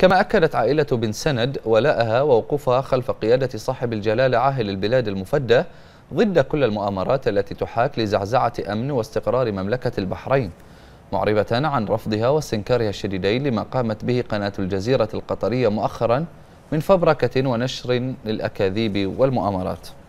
كما أكدت عائلة بن سند ولائها ووقوفها خلف قيادة صاحب الجلالة عاهل البلاد المفدى ضد كل المؤامرات التي تحاك لزعزعة أمن واستقرار مملكة البحرين معربة عن رفضها واستنكارها الشديدين لما قامت به قناة الجزيرة القطرية مؤخرا من فبركة ونشر للأكاذيب والمؤامرات